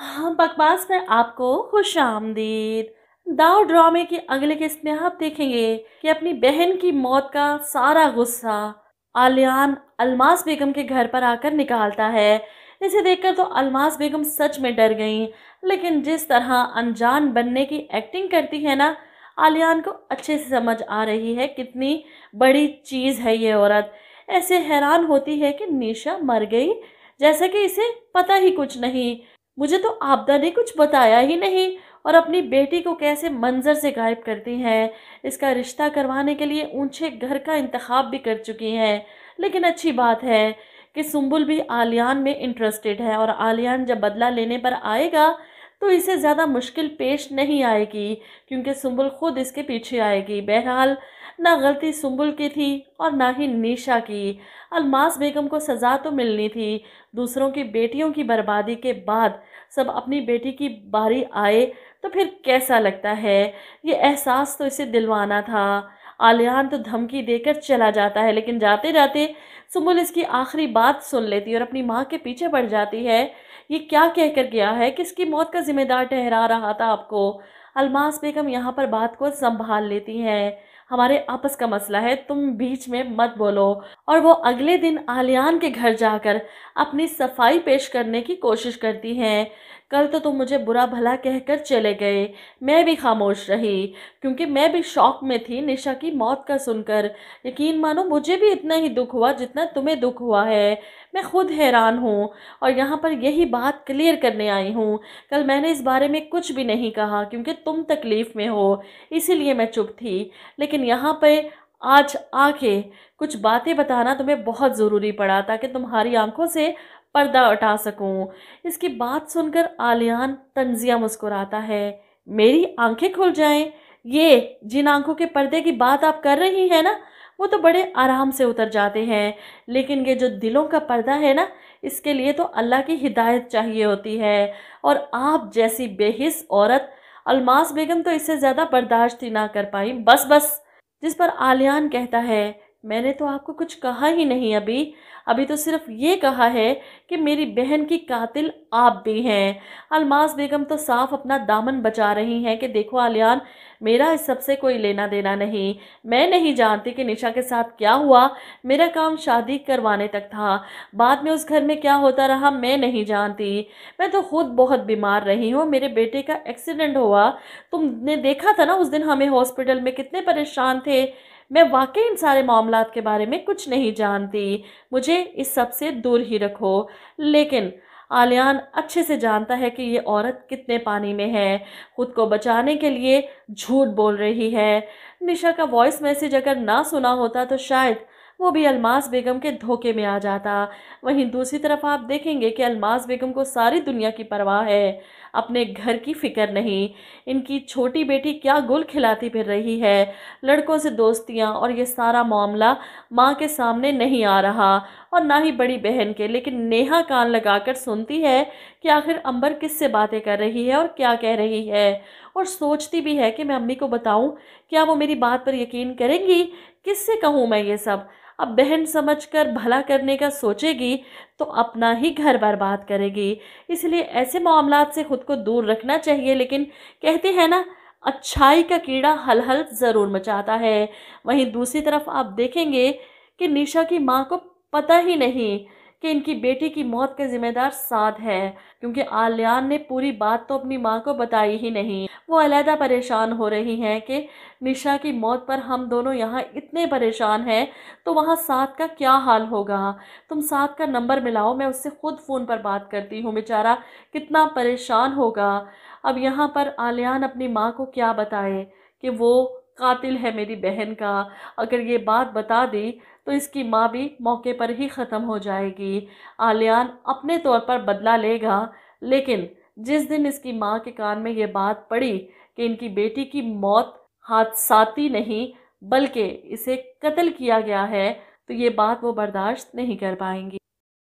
हाँ, बकवास पर आपको खुश आमदीद दाव ड्रामे के अगले किस्त में आप देखेंगे कि अपनी बहन की मौत का सारा गुस्सा आलियान अलमास बेगम के घर पर आकर निकालता है इसे देखकर तो अलमास बेगम सच में डर गईं लेकिन जिस तरह अनजान बनने की एक्टिंग करती है ना आलियान को अच्छे से समझ आ रही है कितनी बड़ी चीज़ है ये औरत ऐसे हैरान होती है कि निशा मर गई जैसे कि इसे पता ही कुछ नहीं मुझे तो आपदा ने कुछ बताया ही नहीं और अपनी बेटी को कैसे मंज़र से गायब करती हैं इसका रिश्ता करवाने के लिए ऊंचे घर का इंतखब भी कर चुकी हैं लेकिन अच्छी बात है कि सुम्बुल भी आलियान में इंटरेस्टेड है और आलियान जब बदला लेने पर आएगा तो इसे ज़्यादा मुश्किल पेश नहीं आएगी क्योंकि सुम्बुल ख़ुद इसके पीछे आएगी बहरहाल ना गलती सुम्बुल की थी और ना ही निशा की अलमास बेगम को सज़ा तो मिलनी थी दूसरों की बेटियों की बर्बादी के बाद सब अपनी बेटी की बारी आए तो फिर कैसा लगता है ये एहसास तो इसे दिलवाना था आलियान तो धमकी देकर चला जाता है लेकिन जाते जाते सुमुल इसकी आखिरी बात सुन लेती है और अपनी माँ के पीछे पड़ जाती है ये क्या कह कर गया है किसकी मौत का जिम्मेदार ठहरा रहा था आपको अलमास बेगम यहाँ पर बात को संभाल लेती हैं हमारे आपस का मसला है तुम बीच में मत बोलो और वो अगले दिन आलियान के घर जाकर अपनी सफाई पेश करने की कोशिश करती हैं कल तो तुम मुझे बुरा भला कहकर चले गए मैं भी खामोश रही क्योंकि मैं भी शौक में थी निशा की मौत का सुनकर यकीन मानो मुझे भी इतना ही दुख हुआ जितना तुम्हें दुख हुआ है मैं खुद हैरान हूँ और यहाँ पर यही बात क्लियर करने आई हूँ कल मैंने इस बारे में कुछ भी नहीं कहा क्योंकि तुम तकलीफ़ में हो इसीलिए मैं चुप थी लेकिन लेकिन यहाँ पे आज आके कुछ बातें बताना तुम्हें बहुत ज़रूरी पड़ा ताकि तुम्हारी आंखों से पर्दा उठा सकूं इसकी बात सुनकर आलियान तंजिया मुस्कुराता है मेरी आंखें खुल जाएं ये जिन आंखों के पर्दे की बात आप कर रही हैं ना वो तो बड़े आराम से उतर जाते हैं लेकिन ये जो दिलों का पर्दा है ना इसके लिए तो अल्लाह की हिदायत चाहिए होती है और आप जैसी बेहिस औरत अलमास बेगम तो इससे ज़्यादा बर्दाश्त ही ना कर पाई बस बस जिस पर आलियान कहता है मैंने तो आपको कुछ कहा ही नहीं अभी अभी तो सिर्फ ये कहा है कि मेरी बहन की कातिल आप भी हैं अलमास बेगम तो साफ अपना दामन बचा रही हैं कि देखो आलियान मेरा इस सबसे कोई लेना देना नहीं मैं नहीं जानती कि निशा के साथ क्या हुआ मेरा काम शादी करवाने तक था बाद में उस घर में क्या होता रहा मैं नहीं जानती मैं तो खुद बहुत बीमार रही हूँ मेरे बेटे का एक्सीडेंट हुआ तुमने देखा था ना उस दिन हमें हॉस्पिटल में कितने परेशान थे मैं वाकई इन सारे मामला के बारे में कुछ नहीं जानती मुझे इस सब से दूर ही रखो लेकिन आलियान अच्छे से जानता है कि ये औरत कितने पानी में है खुद को बचाने के लिए झूठ बोल रही है निशा का वॉइस मैसेज अगर ना सुना होता तो शायद वो भी अलमास बेगम के धोखे में आ जाता वहीं दूसरी तरफ आप देखेंगे कि अलमास बेगम को सारी दुनिया की परवाह है अपने घर की फ़िक्र नहीं इनकी छोटी बेटी क्या गुल खिलाती फिर रही है लड़कों से दोस्तियाँ और ये सारा मामला माँ के सामने नहीं आ रहा और ना ही बड़ी बहन के लेकिन नेहा कान लगाकर सुनती है कि आखिर अंबर किस से बातें कर रही है और क्या कह रही है और सोचती भी है कि मैं अम्मी को बताऊं क्या वो मेरी बात पर यकीन करेंगी किससे कहूँ मैं ये सब अब बहन समझकर भला करने का सोचेगी तो अपना ही घर बर्बाद करेगी इसलिए ऐसे मामला से खुद को दूर रखना चाहिए लेकिन कहते हैं ना अच्छाई का कीड़ा हल हल ज़रूर मचाता है वहीं दूसरी तरफ आप देखेंगे कि निशा की माँ को पता ही नहीं कि इनकी बेटी की मौत के जिम्मेदार साध है क्योंकि आलियान ने पूरी बात तो अपनी माँ को बताई ही नहीं वो अलहदा परेशान हो रही हैं कि निशा की मौत पर हम दोनों यहाँ इतने परेशान हैं तो वहाँ साथ का क्या हाल होगा तुम साथ का नंबर मिलाओ मैं उससे ख़ुद फ़ोन पर बात करती हूँ बेचारा कितना परेशान होगा अब यहाँ पर आलियान अपनी माँ को क्या बताए कि वो कातिल है मेरी बहन का अगर ये बात बता दी तो इसकी माँ भी मौके पर ही ख़त्म हो जाएगी आलियान अपने तौर पर बदला लेगा लेकिन जिस दिन इसकी माँ के कान में ये बात पड़ी कि इनकी बेटी की मौत हादसाती नहीं बल्कि इसे कत्ल किया गया है तो ये बात वो बर्दाश्त नहीं कर पाएंगी